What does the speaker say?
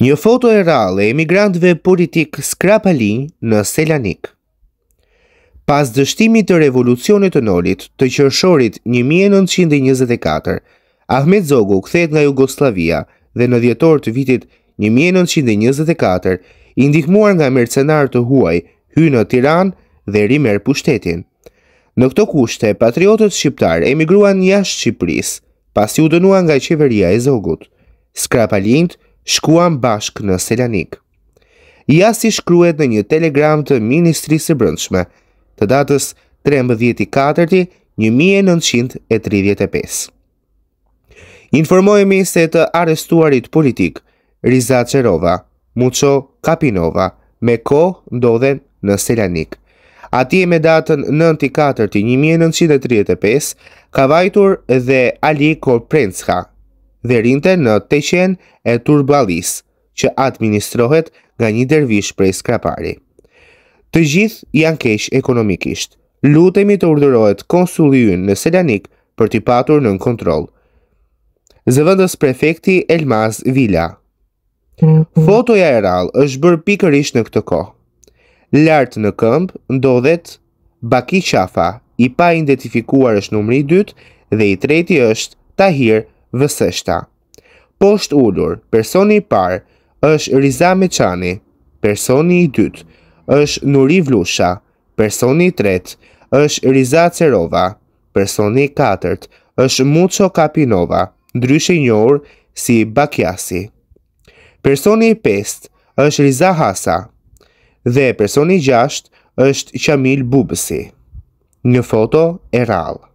Një foto e rallë e emigrantëve politik Skrapalin në Selanik. Pas dështimit të revolucionit të nolit të qërshorit 1924, Ahmet Zogu kthejt nga Jugoslavia dhe në djetor të vitit 1924, indihmuar nga mercenar të huaj, hy në Tiran dhe rimer pushtetin. Në këto kushte, patriotët shqiptar emigruan jashtë Shqipëris, pas ju dënua nga qeveria e Zogut. Skrapalint, shkuan bashk në Selanik. Ja si shkruet në një telegram të Ministrisë e Brëndshme, të datës 13.4.1935. Informojemi se të arestuarit politik, Riza Qerova, Muqo Kapinova, me ko ndodhen në Selanik. Ati e me datën 9.4.1935, ka vajtur dhe Ali Korprenska, dhe rinte në të qenë e turbalis, që administrohet nga një dervish prej skrapari. Të gjithë janë kesh ekonomikisht. Lutemi të urdhërohet konsuliun në Selanik për t'i patur në kontrol. Zëvëndës prefekti Elmaz Vila mhm. Fotoja e rral është bërë pikërish në këtë kohë. Lartë në këmbë, ndodhet Baki Shafa, i pa identifikuar është numri 2 dhe i treti është Tahir Baki vësështa. Poshtë ullur, personi i parë është Riza Meçani, personi i dytë është Nuri Vlusha, personi i tretë është Riza Cerova, personi i katërt është Muço Kapinova, ndryshe i njohur si Bakjasi. Personi i pestë është Riza Hasa dhe personi i gjashtë është Qamil Bubësi. Një foto e rallë.